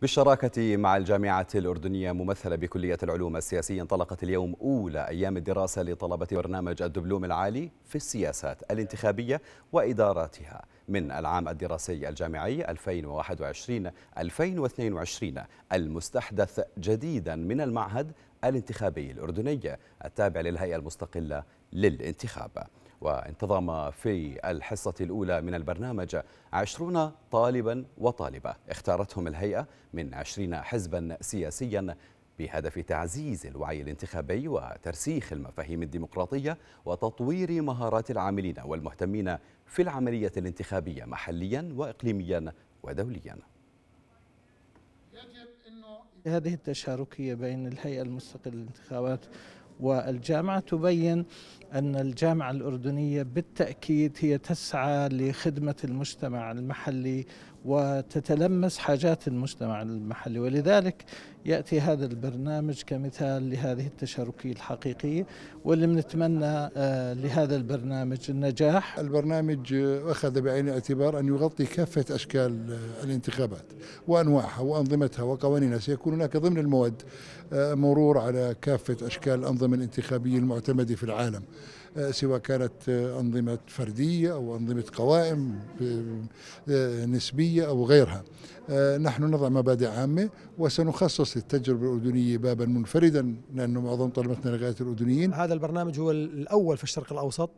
بالشراكة مع الجامعة الأردنية ممثلة بكلية العلوم السياسية انطلقت اليوم أولى أيام الدراسة لطلبة برنامج الدبلوم العالي في السياسات الانتخابية وإداراتها من العام الدراسي الجامعي 2021-2022 المستحدث جديدا من المعهد الانتخابي الأردني التابع للهيئة المستقلة للانتخاب وانتظم في الحصة الأولى من البرنامج عشرون طالبا وطالبة اختارتهم الهيئة من عشرين حزبا سياسيا بهدف تعزيز الوعي الانتخابي وترسيخ المفاهيم الديمقراطية وتطوير مهارات العاملين والمهتمين في العملية الانتخابية محليا وإقليميا ودوليا هذه التشاركية بين الهيئة المستقلة للانتخابات والجامعة تبين أن الجامعة الأردنية بالتأكيد هي تسعى لخدمة المجتمع المحلي وتتلمس حاجات المجتمع المحلي ولذلك يأتي هذا البرنامج كمثال لهذه التشاركية الحقيقية واللي بنتمنى آه، لهذا البرنامج النجاح البرنامج آه، أخذ بعين الاعتبار أن يغطي كافة أشكال آه، الانتخابات وأنواعها وأنظمتها وقوانينها سيكون هناك ضمن المواد مرور على كافة أشكال الأنظمة الأنظمة الانتخابية المعتمدة في العالم آه، سواء كانت آه، أنظمة فردية أو أنظمة قوائم آه، نسبية أو غيرها نحن نضع مبادئ عامة وسنخصص للتجربة الأردنية بابا منفردا لأنه معظم طلبتنا لغاية الأردنيين هذا البرنامج هو الأول في الشرق الأوسط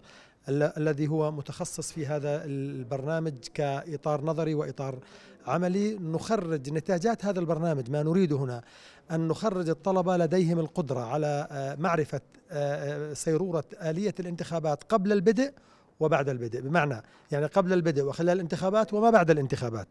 الذي هو متخصص في هذا البرنامج كإطار نظري وإطار عملي نخرج نتاجات هذا البرنامج ما نريده هنا أن نخرج الطلبة لديهم القدرة على آه، معرفة سيرورة آه، آه، آلية الانتخابات قبل البدء وبعد البدء بمعنى يعني قبل البدء وخلال الانتخابات وما بعد الانتخابات